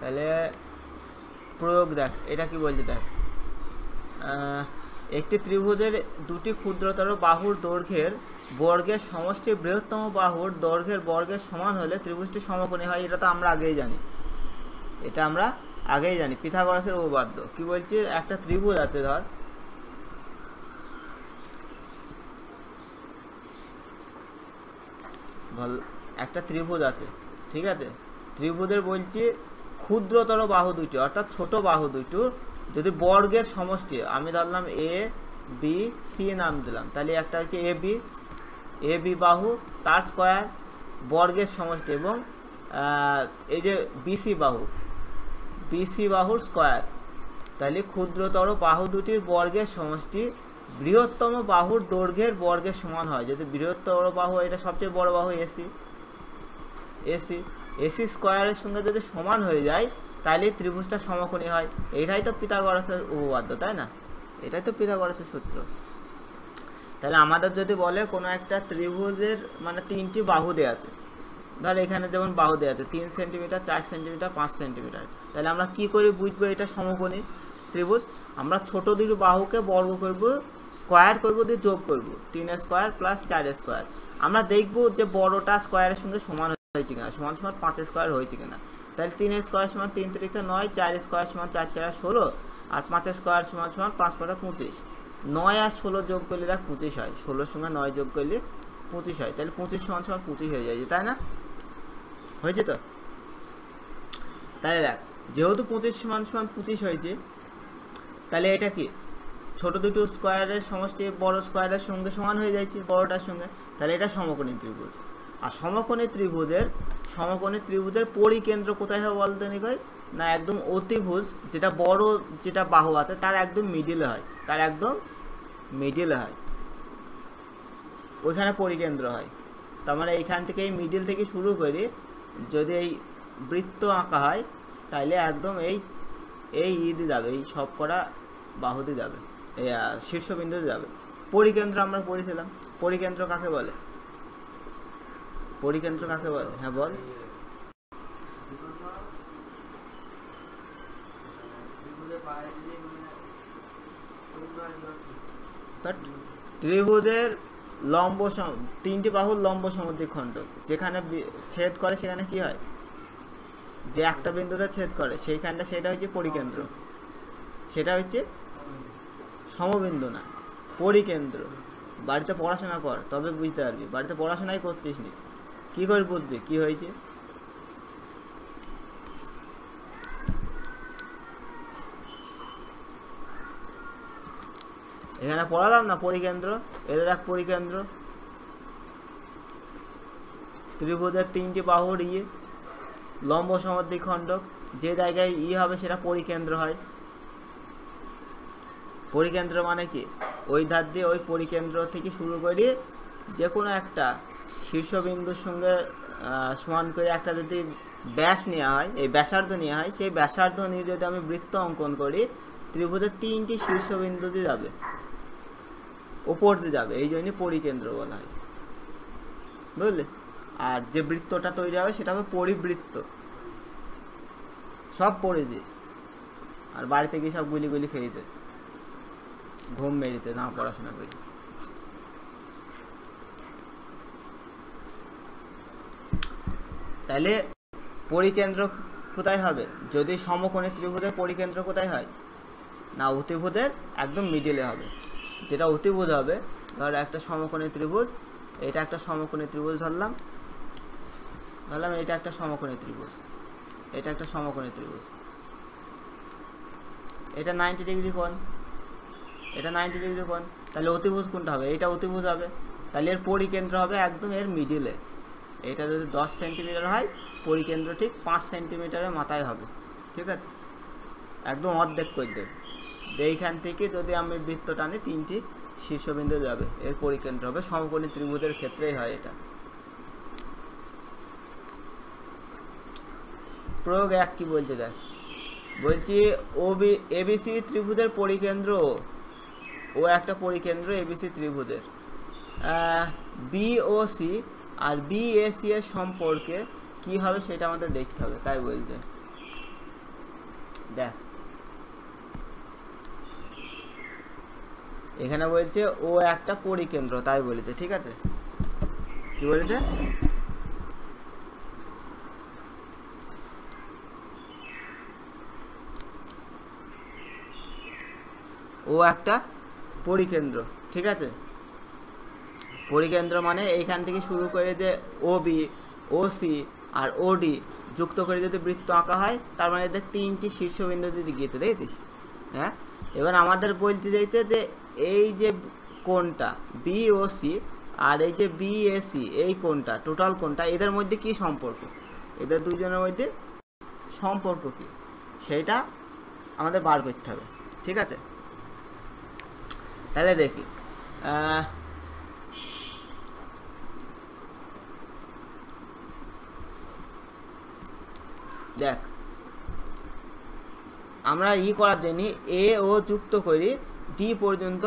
তাহলে প্রয়োগ দেখ এটা কি বলছে দেখ একটি ত্রিভুজের দুটি ক্ষুদ্রতর বাহুর দৈর্ঘ্যের বর্গের সমষ্টি বৃহত্তম বাহুর দৈর্ঘ্যের বর্গের সমান হলে ত্রিভুজটি সমকোণী হয় এটা তো আমরা আগেই জানি এটা আমরা আগেই জানি পিথাগরাসের উপবাদ্য কি বলছি একটা ত্রিভুজ আছে ধর একটা ত্রিভুজ আছে ঠিক আছে ত্রিভুজের বলছি ক্ষুদ্রতর বাহু দুইটি অর্থাৎ ছোট বাহু দুইটু যদি বর্গের সমষ্টি আমি ধরলাম এ বি সি নাম দিলাম তাহলে একটা হচ্ছে এ বি এ বি বাহু তার স্কোয়ার বর্গের সমষ্টি এবং এই যে বিসি বাহু বিসি বাহুর স্কোয়ার তাহলে ক্ষুদ্রতর বাহু দুটির বর্গের সমষ্টি বৃহত্তম বাহুর দৈর্ঘ্যের বর্গের সমান হয় যদি বৃহত্তর বাহু এটা সবচেয়ে বড় বাহু এসি এসি এসি স্কোয়ারের সঙ্গে যদি সমান হয়ে যায় তাহলে ত্রিভুজটা সমকোণী হয় এটাই তো পিতাগরাসের উপবাদ্য তাই না এটাই তো পিতাগরাসের সূত্র তাহলে আমাদের যদি বলে কোনো একটা ত্রিভুজের মানে তিনটি বাহু দেওয়া আছে ধর এখানে যেমন বাহু দেওয়া আছে তিন সেন্টিমিটার চার সেন্টিমিটার পাঁচ সেন্টিমিটার তাহলে আমরা কি করে বুঝবো এটা সমকোণী ত্রিভুজ আমরা ছোট দুটো বাহুকে বর্গ করব স্কোয়ার করব দিয়ে যোগ করব তিন স্কোয়ার প্লাস চার স্কোয়ার আমরা দেখব যে বড়টা স্কোয়ারের সঙ্গে সমান হয়েছে কিনা সমান সমান পাঁচ স্কোয়ার হয়েছে কিনা তাহলে তিন স্কোয়ার সমান তিন তারিখে নয় চার স্কোয়ার সমান চার চার ষোলো আর পাঁচ স্কোয়ার সমান সমান পাঁচ পাতা পঁচিশ নয় আর ষোলো যোগ করলে দেখ পঁচিশ হয় ষোলোর সঙ্গে নয় যোগ করলে পঁচিশ হয় তাহলে পঁচিশ সমান সমান পঁচিশ হয়ে যায় তাই না হয়েছে তো তাহলে দেখ যেহেতু পঁচিশ সমান সমান পঁচিশ হয়েছে তাহলে এটা কি ছোট দুটো স্কোয়ারের সমষ্টি বড় স্কোয়ারের সঙ্গে সমান হয়ে যাচ্ছে বড়টার সঙ্গে তাহলে এটা সমকোণী ত্রিভুজ আর সমকোণী ত্রিভুজের সমকোণী ত্রিভুজের পরিকেন্দ্র কোথায় হয় বলতে নিকয় না একদম অতিভুজ যেটা বড় যেটা বাহু আছে তার একদম মিডিলে হয় তার একদম মিডিলে হয় ওইখানে পরিকেন্দ্র হয় তার মানে এইখান থেকে এই মিডিল থেকে শুরু করি যদি এই বৃত্ত আঁকা হয় তাহলে একদম এই এই ইদি যাবে এই সব করা বাহুতে যাবে এই শীর্ষবিন্দুতে যাবে পরিকেন্দ্র আমরা পড়েছিলাম পরিকেন্দ্র কাকে বলে পরিকেন্দ্র কাকে বলে হ্যাঁ বল ত্রিভুজের লম্ব তিনটি বাহুর লম্ব সামুদ্রিক খণ্ড যেখানে ছেদ করে সেখানে কি হয় যে একটা বিন্দুটা ছেদ করে সেইখানটা সেটা হচ্ছে পরিকেন্দ্র সেটা হচ্ছে সমবিন্দু না পরিকেন্দ্র বাড়িতে পড়াশোনা কর তবে বুঝতে পারবি বাড়িতে পড়াশোনাই করছিস নি কি করে বুঝবে কি হয়েছে এখানে পড়ালাম না পরিকেন্দ্র এদের এক পরিকেন্দ্র ত্রিভুজের তিনটি বাহুর ইয়ে লম্ব খণ্ডক যে জায়গায় ই হবে সেটা পরিকেন্দ্র হয় পরিকেন্দ্র মানে কি ওই ধার দিয়ে ওই পরিকেন্দ্র থেকে শুরু করে যে কোনো একটা শীর্ষবিন্দুর সঙ্গে সমান করে একটা যদি ব্যাস নেওয়া হয় এই ব্যাসার্ধ নেওয়া হয় সেই ব্যাসার্ধ নিয়ে যদি আমি বৃত্ত অঙ্কন করি ত্রিভুজের তিনটি শীর্ষবিন্দুতে যাবে ওপর দিয়ে যাবে এই জন্য পরিকেন্দ্র বলা হয় বুঝলে আর যে বৃত্তটা তৈরি হবে সেটা হবে পরিবৃত্ত সব পরিধি আর বাড়িতে গিয়ে সব গুলি গুলি খেয়েছে ঘুম মেরেছে না পড়াশোনা করি তাহলে পরিকেন্দ্র কোথায় হবে যদি সমকোণী ত্রিভুজের পরিকেন্দ্র কোথায় হয় না অতিভূতের একদম মিডিলে হবে যেটা অতিভুজ হবে ধর একটা সমকোণী ত্রিভুজ এটা একটা সমকোণী ত্রিভুজ ধরলাম ধরলাম এটা একটা সমকোণী ত্রিভুজ এটা একটা সমকোণী ত্রিভুজ এটা নাইনটি ডিগ্রি কোণ এটা নাইনটি ডিগ্রি কোণ তাহলে অতিভুজ কোনটা হবে এটা অতিভুজ হবে তাহলে এর পরিকেন্দ্র হবে একদম এর মিডিলে এটা যদি দশ সেন্টিমিটার হয় পরিকেন্দ্র ঠিক পাঁচ সেন্টিমিটারের মাথায় হবে ঠিক আছে একদম অর্ধেক করে দেবে এইখান থেকে যদি আমি বৃত্ত টানি তিনটি শীর্ষবিন্দু যাবে এর পরিকেন্দ্র হবে সমকোণী ত্রিভুজের ক্ষেত্রেই হয় এটা প্রয়োগ এক কি বলছে দেখ বলছি ওবি এবিসি ত্রিভুজের পরিকেন্দ্র ও একটা পরিকেন্দ্র এবিসি ত্রিভুজের সি আর বিএসি এর সম্পর্কে কি হবে সেটা আমাদের দেখতে হবে তাই বলছে দেখ এখানে বলছে ও একটা পরিকেন্দ্র তাই বলেছে ঠিক আছে কি বলেছে ও একটা পরিকেন্দ্র ঠিক আছে পরিকেন্দ্র মানে এইখান থেকে শুরু করে যে ও বি ও সি আর ওডি যুক্ত করে যদি বৃত্ত আঁকা হয় তার মানে এদের তিনটি শীর্ষবিন্দু যদি গিয়েছে দেখেছিস হ্যাঁ এবার আমাদের বলতে চাইছে যে এই যে কোনটা বি ও সি আর এই যে বি সি এই কোনটা টোটাল কোনটা এদের মধ্যে কি সম্পর্ক এদের দুজনের মধ্যে সম্পর্ক কি সেটা আমাদের বার করতে হবে ঠিক আছে তাহলে দেখি দেখ আমরা ই করার জন্য এ ও যুক্ত করি ডি পর্যন্ত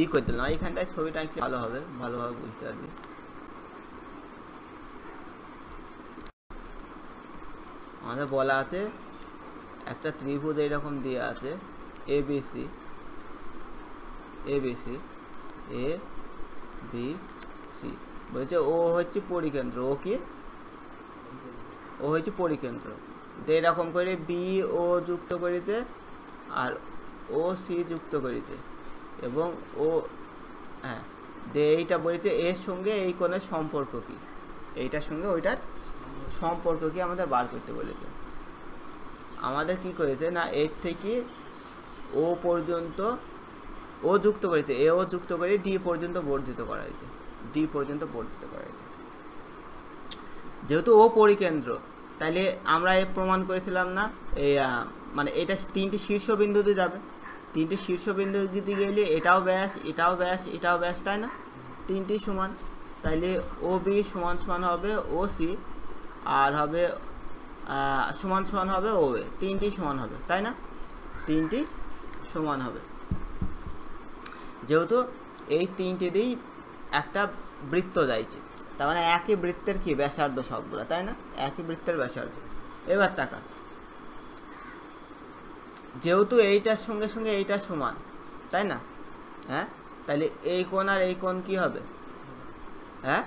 ই করে দিলাম এইখানটায় ছবিটা আঁকলে ভালো হবে ভালোভাবে বুঝতে পারবি আমাদের বলা আছে একটা ত্রিভুজ এইরকম দিয়ে আছে A B C A B C A B C বলছে ও হচ্ছে পরিকেন্দ্র ও কি ও হয়েছে পরিকেন্দ্র তো এরকম করে বি ও যুক্ত করিতে আর ও সি যুক্ত করিতে এবং ও হ্যাঁ দে এইটা বলেছে এর সঙ্গে এই কোণের সম্পর্ক কি এইটার সঙ্গে ওইটার সম্পর্ক কি আমাদের বার করতে বলেছে আমাদের কি করেছে না এর থেকে ও পর্যন্ত ও যুক্ত করেছে এ ও যুক্ত করে ডি পর্যন্ত বর্ধিত করা হয়েছে ডি পর্যন্ত বর্ধিত করা হয়েছে যেহেতু ও পরিকেন্দ্র তাহলে আমরা প্রমাণ করেছিলাম না এই মানে এটা তিনটি শীর্ষবিন্দুতে যাবে তিনটি শীর্ষবিন্দুতে গেলে এটাও ব্যাস এটাও ব্যাস এটাও ব্যাস তাই না তিনটি সমান তাইলে ও বি সমান সমান হবে ও সি আর হবে সমান সমান হবে ও এ তিনটি সমান হবে তাই না তিনটি সমান হবে যেহেতু এই তিনটি দিয়েই একটা বৃত্ত যাইছে তার মানে একই বৃত্তের কি ব্যাসার্ধ সবগুলো তাই না একই বৃত্তের ব্যাসার্ধ এবার টাকা যেহেতু এইটার সঙ্গে সঙ্গে এইটা সমান তাই না হ্যাঁ তাহলে এই কোণ আর এই কোণ কি হবে হ্যাঁ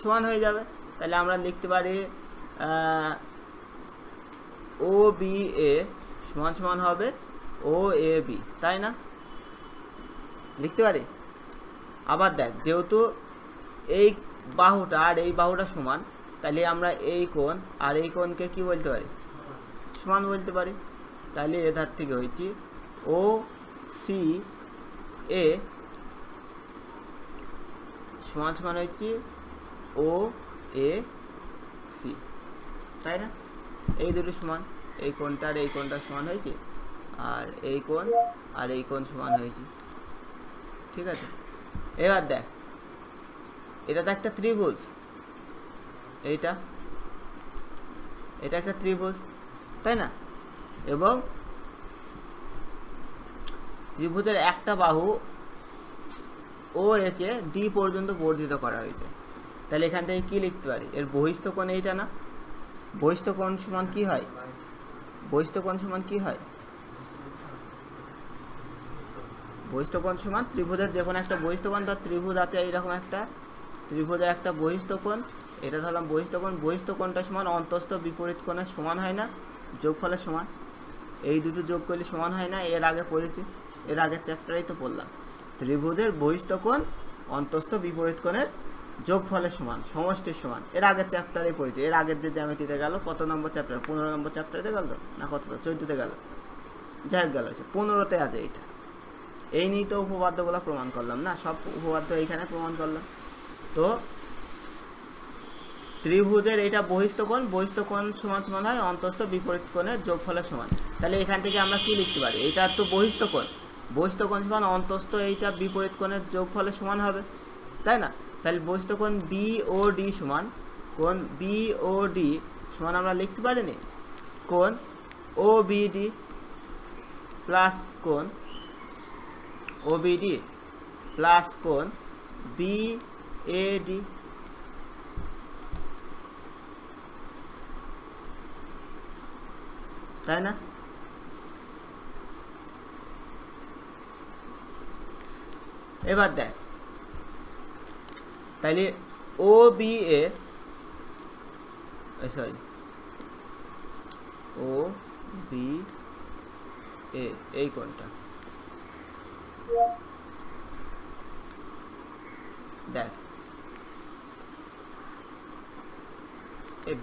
সমান হয়ে যাবে তাহলে আমরা লিখতে পারি ও বি এ সমান সমান হবে ও এ বি তাই না লিখতে পারি আবার দেখ যেহেতু এই বাহুটা আর এই বাহুটা সমান তাহলে আমরা এই কোণ আর এই কোণকে কি বলতে পারি সমান বলতে পারি তাহলে এধার থেকে হয়েছি ও সি এ সমান সমান হয়েছি ও এ সি তাই না এই দুটো সমান এই কোণটা আর এই কোণটা সমান হয়েছে আর এই কোণ আর এই কোণ সমান হয়েছে ঠিক আছে এবার দেখ এটা তো একটা ত্রিভুজ এইটা এটা একটা ত্রিভুজ তাই না এবং ত্রিভুজের একটা বাহু ও একে ডি পর্যন্ত বর্ধিত করা হয়েছে তাহলে এখান থেকে কি লিখতে পারি এর বহিষ্ঠ কোণ এইটা না বহিষ্ঠ কোণ সমান কি হয় বহিষ্ঠ কোণ সমান কি হয় বহিষ্ঠ কোণ সমান ত্রিভুজের যে কোনো একটা বহিষ্ঠ কোণ তার ত্রিভুজ আছে এইরকম একটা ত্রিভুজের একটা বহিস্থ কোণ এটা ধরলাম বহিস্থ কোণ কোণটা সমান অন্তস্থ বিপরীত কোণের সমান হয় না যোগফলের সমান এই দুটো যোগ করলে সমান হয় না এর আগে পড়েছি এর আগের চ্যাপ্টারেই তো পড়লাম ত্রিভুজের বহিস্থ কোণ অন্তস্থ বিপরীত কোণের যোগফলের সমান সমষ্টির সমান এর আগের চ্যাপ্টারেই পড়েছি এর আগের যে জ্যামিতিতে গেল কত নম্বর চ্যাপ্টার পনেরো নম্বর চ্যাপ্টারে গেল তো না কত চোদ্দোতে গেল যাই হোক গেল পনেরোতে আছে এটা এই নিয়ে তো উপবাদ্যগুলো প্রমাণ করলাম না সব উপবাদ্য এইখানে প্রমাণ করলাম তো ত্রিভুজের এটা বহিস্থ কোণ কোণ সমান সমান হয় অন্তস্থ বিপরীত কোণের যোগফলের সমান তাহলে এখান থেকে আমরা কি লিখতে পারি এটা তো বহিষ্ঠকোণ কোণ সমান অন্তস্থ এইটা বিপরীত কোণের যোগফলের সমান হবে তাই না তাহলে বহিস্থ বি ও ডি সমান কোন বি ও ডি সমান আমরা লিখতে পারিনি কোন ও বিডি প্লাস কোন ও বিডি প্লাস কোন বি ए डी था ना এবারে দেখ তাইলে ও বি এ আই সরি ও বি এ এই কোন্টা দেখ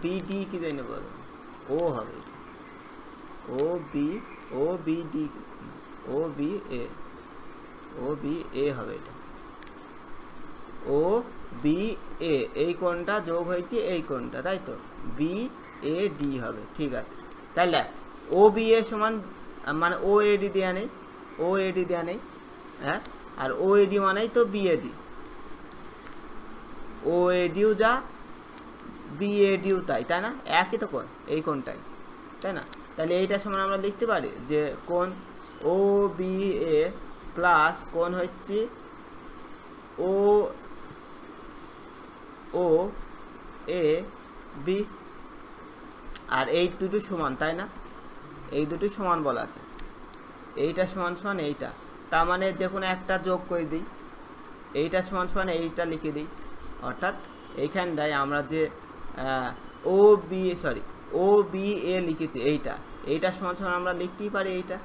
বিডি কি জানি বলে ও হবে O B O B D O B A O B A হবে এটা ও বি এ এই কোনটা যোগ হয়েছে এই কোনটা তাই তো বি এ ডি হবে ঠিক আছে তাহলে ও বি এ সমান মানে ও এ ডি দেওয়া নেই ও এ ডি দেওয়া নেই হ্যাঁ আর ও এ ডি মানেই তো B A D O A ডিও যা বিএডিউ তাই তাই না একই তো কোন এই কোনটাই তাই না তাহলে এইটার সমান আমরা লিখতে পারি যে কোন ও বি এ প্লাস কোন হচ্ছে ও ও এ বি আর এই দুটো সমান তাই না এই দুটো সমান বলা আছে এইটা সমান সমান এইটা তার মানে যে কোনো একটা যোগ করে দিই এইটা সমান সমান এইটা লিখে দিই অর্থাৎ এইখানটায় আমরা যে O B A sorry O B A লিখেছি এইটা এইটা সমান সমান আমরা লিখতেই পারি এইটা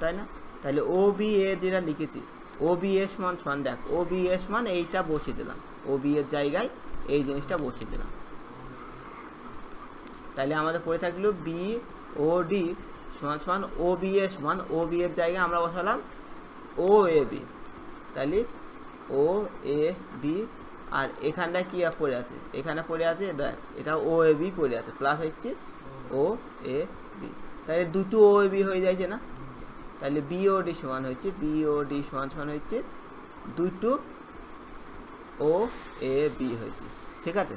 তাই না তাহলে ও বি এ যেটা লিখেছি ও বি এস সমান সমান দেখ ও বি এস মান এইটা বসিয়ে দিলাম ও বি এর জায়গায় এই জিনিসটা বসিয়ে দিলাম তাহলে আমাদের পড়ে থাকলো বি ও ডি সমান সমান ও বি এস সমান ও বি এর জায়গায় আমরা বসালাম ও এ বি তাহলে ও এ বি আর এখানটা কী পড়ে আছে এখানে পড়ে আছে ব্যাক এটা ও এ বি পড়ে আছে প্লাস হচ্ছে ও এ বি তাহলে দুটো ও এ বি হয়ে যাচ্ছে না তাহলে বিওডি সমান হচ্ছে বিওডি সমান সমান হচ্ছে দুটো ও এ বি হয়েছে ঠিক আছে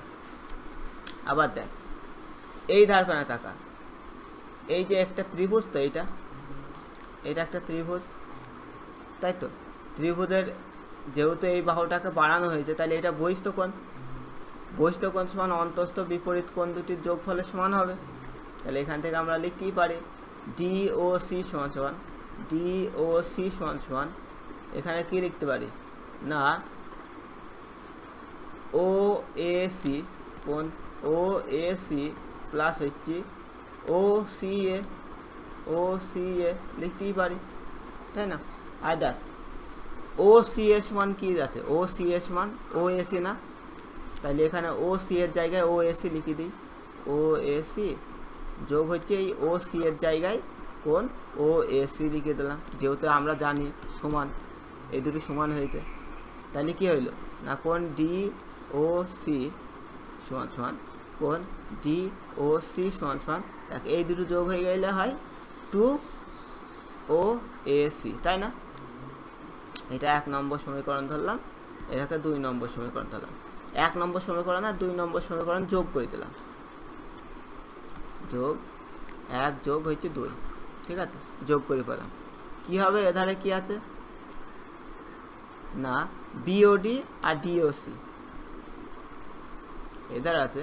আবার দেখ এই ধারখানা কাকা এই যে একটা ত্রিভুজ তো এটা এটা একটা ত্রিভুজ তাই তো ত্রিভুজের যেহেতু এই বাহুটাকে বাড়ানো হয়েছে তাহলে এটা বহিস্থ কোণ বহিস্থ কোণ সমান অন্তস্থ বিপরীত কোণ দুটির যোগফলের সমান হবে তাহলে এখান থেকে আমরা লিখতেই পারি সি সমান সমান সি সমান সমান এখানে কি লিখতে পারি না ও এ সি কোন ও এ সি প্লাস হচ্ছে ও সি এ ও সি এ লিখতেই পারি তাই না আয় দেখ ও এস ওয়ান কী আছে O S one O AC না তাহলে এখানে ও সি এর জায়গায় ও এসি লিখে দিই ও সি যোগ হচ্ছে এই ও সি এর জায়গায় কোন ও এসি লিখে দিলাম যেহেতু আমরা জানি সমান এই দুটি সমান হয়েছে তাহলে কি হইল না কোন ডি ও সি সমান সমান কোন ডি ও সি সমান সমান এই দুটো যোগ হয়ে গেলে হয় টু ও এসি তাই না এটা এক নম্বর সমীকরণ ধরলাম এটাকে দুই নম্বর সমীকরণ ধরলাম এক নম্বর সমীকরণ আর দুই নম্বর সমীকরণ যোগ করে দিলাম যোগ এক যোগ হয়েছে দুই ঠিক আছে যোগ করে পেলাম কি হবে এধারে কি আছে না বিওডি আর ডিওসি এধার আছে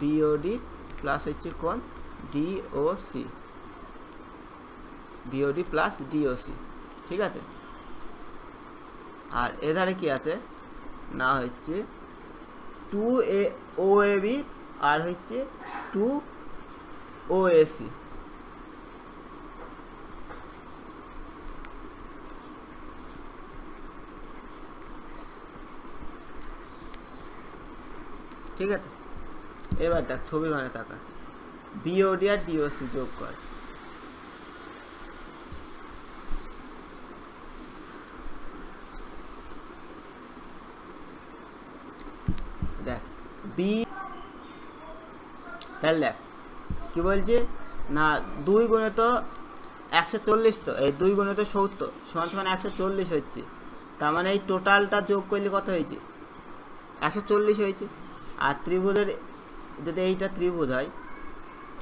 বিওডি প্লাস হচ্ছে কোন ডিওসি বিওডি প্লাস ডিওসি ঠিক আছে আর এধারে কি আছে না হচ্ছে two A O A B আর হচ্ছে টু ও এসি ঠিক আছে এবার দেখ ছবি মানে তাকা বিওডি আর ডিওসি যোগ কর বি তাহলে দেখ কী বলছি না দুই গুণে তো একশো চল্লিশ তো এই দুই গুণে তো সত্তর সমান সমান একশো চল্লিশ হচ্ছে তার মানে এই টোটালটা যোগ করলে কত হয়েছে একশো চল্লিশ হয়েছে আর ত্রিভুজের যদি এইটা ত্রিভুজ হয়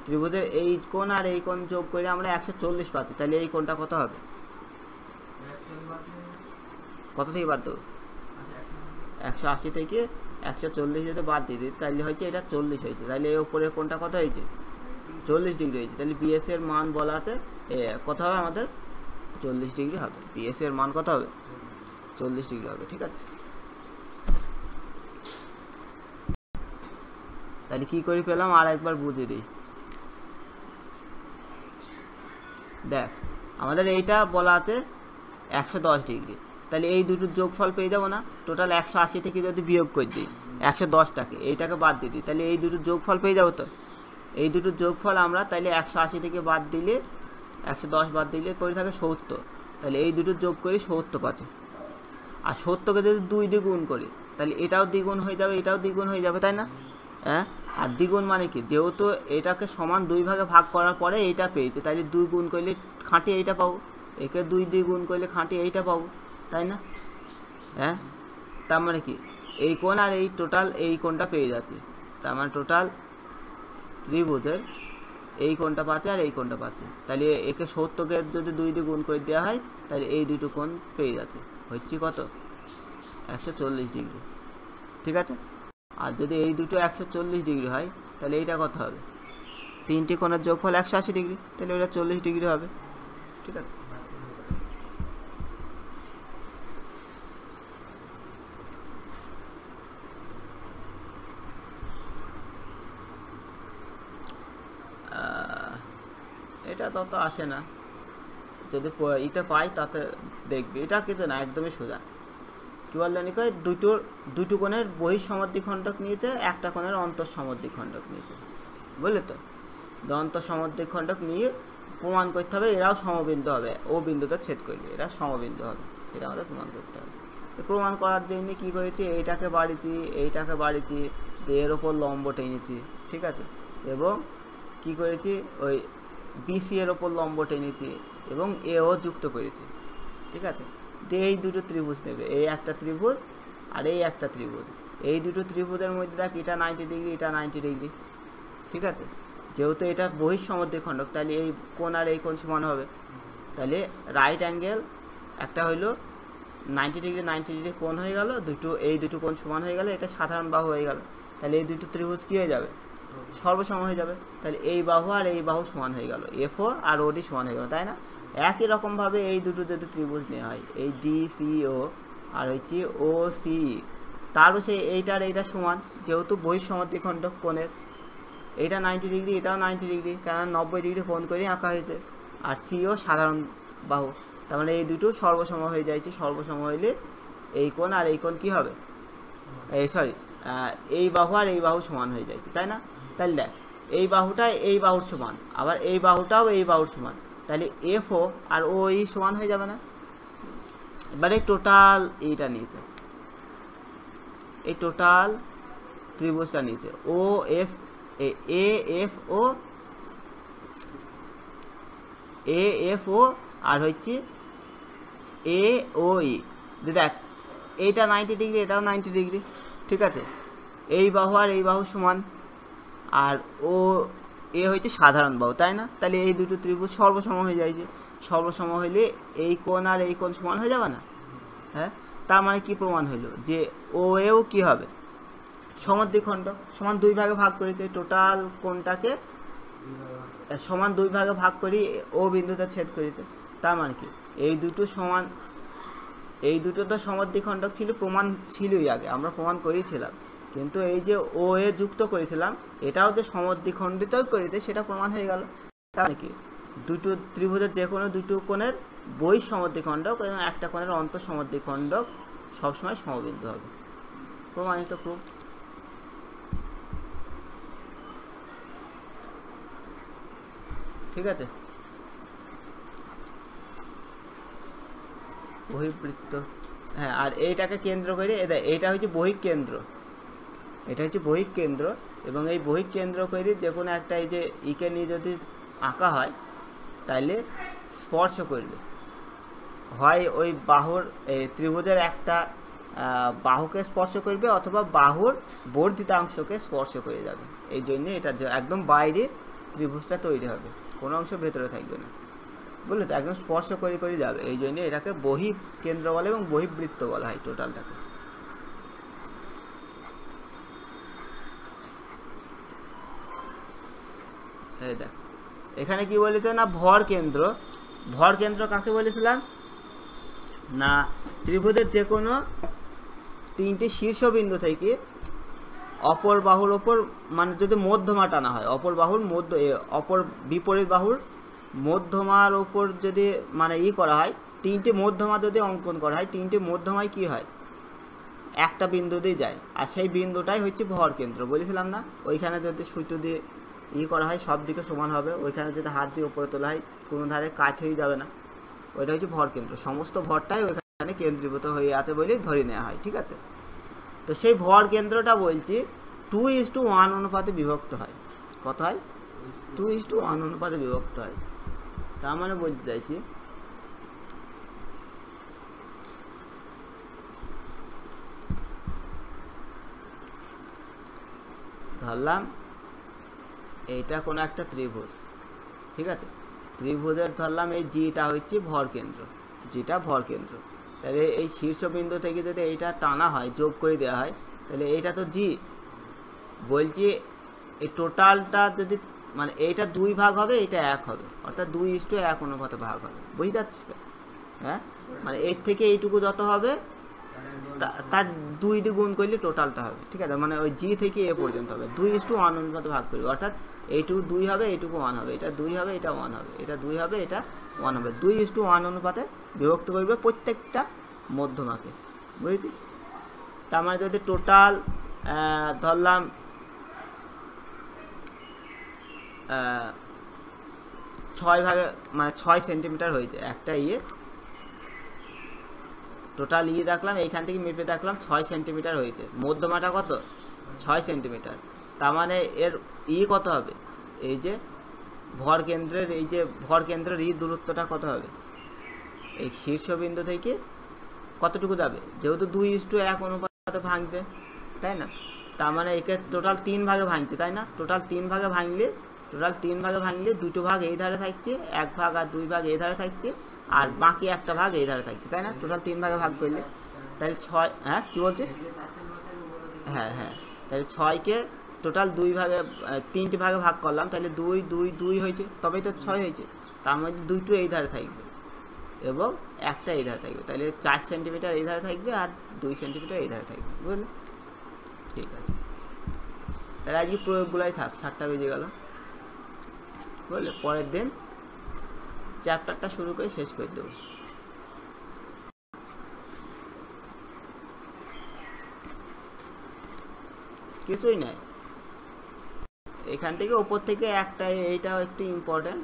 ত্রিভুজের এই কোণ আর এই কোণ যোগ করে আমরা একশো চল্লিশ পাচ্ছি তাহলে এই কোণটা কত হবে কত থেকে বাদ দেবো একশো আশি থেকে একশো চল্লিশ যদি বাদ দিয়ে দিই তাহলে হয়েছে এটা চল্লিশ হয়েছে তাহলে এর উপরে কোনটা কত হয়েছে চল্লিশ ডিগ্রি হয়েছে তাহলে বিএস এর মান বলা আছে কত হবে আমাদের চল্লিশ ডিগ্রি হবে বিএস এর মান কত হবে চল্লিশ ডিগ্রি হবে ঠিক আছে তাহলে কি করে পেলাম আর একবার বুঝে দিই দেখ আমাদের এইটা বলা আছে একশো দশ ডিগ্রি তাহলে এই দুটোর যোগফল পেয়ে যাবো না টোটাল একশো আশি থেকে যদি বিয়োগ করে দিই একশো দশটাকে এইটাকে বাদ দিয়ে দিই তাহলে এই দুটোর যোগফল পেয়ে যাবো তো এই দুটোর যোগফল আমরা তাহলে একশো আশি থেকে বাদ দিলে একশো দশ বাদ দিলে করে থাকে সত্য তাহলে এই দুটো যোগ করি সত্য পাচ্ছে আর সত্যকে যদি দুই দ্বিগুণ করি তাহলে এটাও দ্বিগুণ হয়ে যাবে এটাও দ্বিগুণ হয়ে যাবে তাই না হ্যাঁ আর দ্বিগুণ মানে কি যেহেতু এটাকে সমান দুই ভাগে ভাগ করার পরে এইটা পেয়েছে তাহলে দুই গুণ করলে খাঁটি এইটা পাবো একে দুই দুই গুণ করলে খাঁটি এইটা পাবো তাই না হ্যাঁ তার মানে কি এই কোণ আর এই টোটাল এই কোণটা পেয়ে যাচ্ছে তার মানে টোটাল ত্রিভুজের এই কোণটা পাচ্ছে আর এই কোণটা পাচ্ছে তাহলে একে সত্যকে যদি দুই দিয়ে গুণ করে দেওয়া হয় তাহলে এই দুটো কোণ পেয়ে যাচ্ছে হচ্ছে কত একশো চল্লিশ ডিগ্রি ঠিক আছে আর যদি এই দুটো একশো চল্লিশ ডিগ্রি হয় তাহলে এইটা কত হবে তিনটি কোণের যোগফল একশো আশি ডিগ্রি তাহলে ওটা চল্লিশ ডিগ্রি হবে ঠিক আছে তত আসে না যদি ইতে পাই তাতে দেখবি এটা কিন্তু না একদমই সোজা কী বললো কয় দুটো দুটো কোণের বহির খণ্ডক নিয়েছে একটা কোণের অন্তঃ খণ্ডক নিয়েছে বুঝলে তো দন্ত খণ্ডক নিয়ে প্রমাণ করতে হবে এরাও সমবিন্দু হবে ও বিন্দুতে ছেদ করবে এরা সমবিন্দু হবে এটা আমাদের প্রমাণ করতে হবে প্রমাণ করার জন্য কি করেছি এইটাকে বাড়িছি এইটাকে বাড়িছি এর ওপর লম্ব টেনেছি ঠিক আছে এবং কি করেছি ওই বিসি এর ওপর লম্ব টেনেছি এবং এও যুক্ত করেছি ঠিক আছে দিয়ে এই দুটো ত্রিভুজ নেবে এই একটা ত্রিভুজ আর এই একটা ত্রিভুজ এই দুটো ত্রিভুজের মধ্যে দেখ এটা নাইনটি ডিগ্রি এটা নাইনটি ডিগ্রি ঠিক আছে যেহেতু এটা বহিঃসমদ্রি খণ্ডক তাহলে এই কোন আর এই কোন সমান হবে তাহলে রাইট অ্যাঙ্গেল একটা হইলো নাইনটি ডিগ্রি নাইনটি ডিগ্রি কোন হয়ে গেল দুটো এই দুটো কোন সমান হয়ে গেল এটা সাধারণ বাহু হয়ে গেল তাহলে এই দুটো ত্রিভুজ কী হয়ে যাবে সর্বসম হয়ে যাবে তাহলে এই বাহু আর এই বাহু সমান হয়ে গেল এফও আর ওডি সমান হয়ে গেল তাই না একই রকমভাবে এই দুটো যদি ত্রিভুজ নেওয়া হয় এই ডিসিও আর হচ্ছে ও সি তারও সে এইটার এইটা সমান যেহেতু বহিঃসমদ্বিখণ্ডক কোণের এইটা নাইনটি ডিগ্রি এটাও নাইনটি ডিগ্রি কেন নব্বই ডিগ্রি ফোন করেই আঁকা হয়েছে আর সিও সাধারণ বাহু তার মানে এই দুটো সর্বসম হয়ে যাচ্ছে সর্বসম হইলে এই কোণ আর এই কোণ কি হবে এই সরি এই বাহু আর এই বাহু সমান হয়ে যাচ্ছে তাই না তাহলে দেখ এই বাহুটা এই বাহুর সমান আবার এই বাহুটাও এই বাহুর সমান তাহলে এফ ও আর ও এই সমান হয়ে যাবে না এবারে টোটাল এইটা নিয়েছে এই টোটাল ত্রিভুজটা নিয়েছে O F A F O A F O আর হচ্ছে এ ও ই দেখ এইটা নাইনটি ডিগ্রি এটাও নাইনটি ডিগ্রি ঠিক আছে এই বাহু আর এই বাহু সমান আর ও এ হয়েছে সাধারণ বাহু তাই না তাহলে এই দুটো ত্রিভুজ সর্বসম হয়ে যায় যে সর্বসম হইলে এই কোণ আর এই কোণ সমান হয়ে যাবে না হ্যাঁ তার মানে কি প্রমাণ হইল যে ও এও কী হবে সমদ্বিখণ্ড সমান দুই ভাগে ভাগ করেছে টোটাল কোণটাকে সমান দুই ভাগে ভাগ করি ও বিন্দুতে ছেদ করিতে তার মানে কি এই দুটো সমান এই দুটো তো সমদ্বিখণ্ডক ছিল প্রমাণ ছিলই আগে আমরা প্রমাণ করেছিলাম কিন্তু এই যে ও এ যুক্ত করেছিলাম এটাও যে সমদ্বিখণ্ডিত করিতে সেটা প্রমাণ হয়ে গেল তাহলে মানে কি দুটো ত্রিভুজের যে কোনো দুটো কোণের বই সমদ্বিখণ্ডক এবং একটা কোণের অন্ত সমদ্বিখণ্ডক সবসময় সমবিন্দু হবে প্রমাণিত খুব ঠিক আছে বহিবৃত্ত হ্যাঁ আর এইটাকে কেন্দ্র করে এটা এইটা হচ্ছে বহিকেন্দ্র কেন্দ্র এটা হচ্ছে বহিক কেন্দ্র এবং এই বহিক কেন্দ্র করে যে কোনো একটা এই যে ইকে নিয়ে যদি আঁকা হয় তাইলে স্পর্শ করবে হয় ওই বাহুর ত্রিভুজের একটা বাহুকে স্পর্শ করবে অথবা বাহুর বর্ধিতাংশকে স্পর্শ করে যাবে এই জন্যে এটা একদম বাইরে ত্রিভুজটা তৈরি হবে কোনো অংশ ভেতরে থাকবে না বুঝলে তো একদম স্পর্শ করে করে যাবে এই জন্যে এটাকে বহিঃ কেন্দ্র বলে এবং বহিবৃত্ত বলা হয় টোটালটাকে এই দেখো এখানে কি বলেছে না ভর কেন্দ্র ভর কেন্দ্র কাকে বলেছিলাম না ত্রিভুজের যে কোনো তিনটি শীর্ষবিন্দু থেকে অপর বাহুর ওপর মানে যদি মধ্যমা টানা হয় অপর বাহুর মধ্য অপর বিপরীত বাহুর মধ্যমার ওপর যদি মানে ই করা হয় তিনটি মধ্যমা যদি অঙ্কন করা হয় তিনটি মধ্যমায় কি হয় একটা বিন্দুতেই যায় আর সেই বিন্দুটাই হচ্ছে ভর কেন্দ্র বলেছিলাম না ওইখানে যদি সুতো দিয়ে ই করা হয় সব দিকে সমান হবে ওইখানে যদি হাত দিয়ে উপরে তোলা হয় কোনো ধারে কাজ হয়ে যাবে না ওইটা হচ্ছে ভর কেন্দ্র সমস্ত ভরটাই ওইখানে কেন্দ্রীভূত হয়ে আছে বলেই ধরে নেওয়া হয় ঠিক আছে তো সেই ভর কেন্দ্রটা বলছি টু ইস টু ওয়ান অনুপাতে বিভক্ত হয় কত হয় টু ইস টু ওয়ান অনুপাতে বিভক্ত হয় তার মানে বলতে চাইছি ধরলাম এইটা কোনো একটা ত্রিভুজ ঠিক আছে ত্রিভুজের ধরলাম এই জিটা হচ্ছে ভরকেন্দ্র জিটা ভরকেন্দ্র তাহলে এই শীর্ষবিন্দু থেকে যদি এইটা টানা হয় যোগ করে দেওয়া হয় তাহলে এইটা তো জি বলছি এই টোটালটা যদি মানে এইটা দুই ভাগ হবে এটা এক হবে অর্থাৎ দুই ইস্টু এক অনুপাতে ভাগ হবে বুঝতে পারছিস তো হ্যাঁ মানে এর থেকে এইটুকু যত হবে তার দুই দিয়ে গুণ করলে টোটালটা হবে ঠিক আছে মানে ওই জি থেকে এ পর্যন্ত হবে দুই ইস্টু অনুপাতে ভাগ করবে অর্থাৎ এইটুকু দুই হবে এইটুকু ওয়ান হবে এটা দুই হবে এটা ওয়ান হবে এটা দুই হবে এটা ওয়ান হবে দুই ইস টু ওয়ান অনুপাতে বিভক্ত করবে প্রত্যেকটা মধ্যমাকে বুঝেছিস তার মানে যদি টোটাল ধরলাম ছয় ভাগে মানে ছয় সেন্টিমিটার হয়েছে একটা ইয়ে টোটাল ইয়ে দেখলাম এইখান থেকে মেপে দেখলাম ছয় সেন্টিমিটার হয়েছে মধ্যমাটা কত ছয় সেন্টিমিটার তার মানে এর ই কত হবে এই যে ভর কেন্দ্রের এই যে ভর কেন্দ্রের ই দূরত্বটা কত হবে এই শীর্ষবিন্দু থেকে কতটুকু যাবে যেহেতু দুই টু এক অনুপাতে ভাঙবে তাই না তার মানে একে টোটাল তিন ভাগে ভাঙছে তাই না টোটাল তিন ভাগে ভাঙলে টোটাল তিন ভাগে ভাঙলে দুটো ভাগ এই ধারে থাকছে এক ভাগ আর দুই ভাগ এই ধারে থাকছে আর বাকি একটা ভাগ এই ধারে থাকছে তাই না টোটাল তিন ভাগে ভাগ করলে তাহলে ছয় হ্যাঁ কী বলছে হ্যাঁ হ্যাঁ তাহলে ছয়কে টোটাল দুই ভাগে তিনটি ভাগে ভাগ করলাম তাহলে দুই দুই দুই হয়েছে তবেই তো ছয় হয়েছে তার মধ্যে দুইটো এই ধারে থাকবে এবং একটা এই ধারে থাকবে তাহলে চার সেন্টিমিটার এই ধারে থাকবে আর দুই সেন্টিমিটার এই ধারে থাকবে বুঝলে ঠিক আছে তাহলে আজকে প্রয়োগগুলাই থাক সাতটা বেজে গেল বুঝলে পরের দিন চ্যাপ্টারটা শুরু করে শেষ করে দেবো কিছুই নাই এখান থেকে ওপর থেকে একটা এইটাও একটু ইম্পর্ট্যান্ট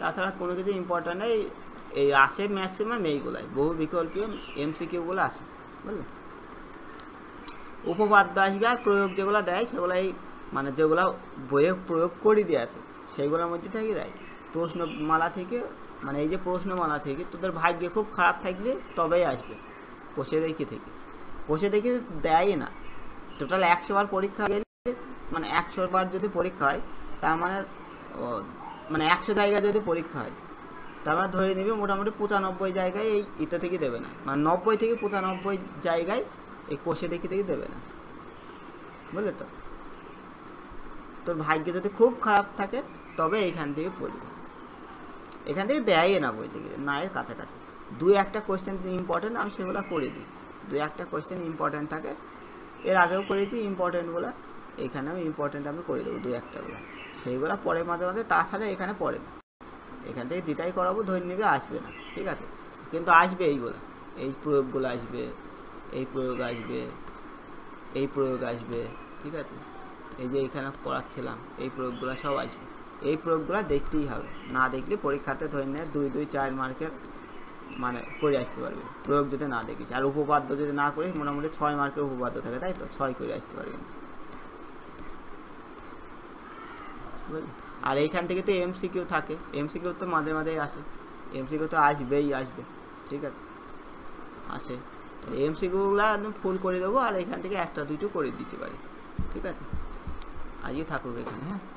তাছাড়া কোনো কিছু ইম্পর্ট্যান্ট নেই এই আসে ম্যাক্সিমাম এইগুলাই বহু বিকল্পীয় এমসিকিউগুলো আসে বুঝলেন উপপাদ্য আসবে আর প্রয়োগ যেগুলো দেয় সেগুলাই মানে যেগুলো বইয়ে প্রয়োগ করে দিয়ে আছে সেইগুলোর মধ্যে থেকে দেয় প্রশ্নমালা থেকে মানে এই যে প্রশ্নমালা থেকে তোদের ভাগ্যে খুব খারাপ থাকলে তবেই আসবে কষে দেখি থেকে কষে দেখি দেয় না টোটাল একশো বার পরীক্ষা মানে একশো বার যদি পরীক্ষা হয় তার মানে মানে একশো জায়গায় যদি পরীক্ষা হয় তার মানে ধরে নিবে মোটামুটি পঁচানব্বই জায়গায় এই ইটা থেকে দেবে না মানে নব্বই থেকে পঁচানব্বই জায়গায় এই কষে দেখি থেকে দেবে না বুঝলে তো তোর ভাগ্য যদি খুব খারাপ থাকে তবে এইখান থেকে পড়বে এখান থেকে দেয় না বই থেকে না এর কাছাকাছি দু একটা কোয়েশ্চেন ইম্পর্টেন্ট আমি সেগুলো করে দিই দু একটা কোয়েশ্চেন ইম্পর্টেন্ট থাকে এর আগেও করেছি ইম্পর্টেন্টগুলো এখানে আমি ইম্পর্টেন্ট আমি করে দেবো দু একটা করে সেইগুলো পরে মাঝে মাঝে তাছাড়া এখানে পড়ে না এখান থেকে যেটাই করাবো ধরে নেবে আসবে না ঠিক আছে কিন্তু আসবে এইগুলো এই প্রয়োগগুলো আসবে এই প্রয়োগ আসবে এই প্রয়োগ আসবে ঠিক আছে এই যে এখানে করাচ্ছিলাম এই প্রয়োগগুলো সব আসবে এই প্রয়োগগুলো দেখতেই হবে না দেখলে পরীক্ষাতে ধরে নেয় দুই দুই চার মার্কের মানে করে আসতে পারবে প্রয়োগ যদি না দেখিস আর উপপাদ্য যদি না করিস মোটামুটি ছয় মার্কের উপপাদ্য থাকে তাই তো ছয় করে আসতে না আর এইখান থেকে তো এমসিকিউ থাকে এমসিকিউ তো মাঝে মাঝেই আসে এমসিকিউ তো আসবেই আসবে ঠিক আছে আসে এমসিকিউগুলো একদম ফুল করে দেবো আর এখান থেকে একটা দুটো করে দিতে পারি ঠিক আছে আজকে থাকুক এখানে হ্যাঁ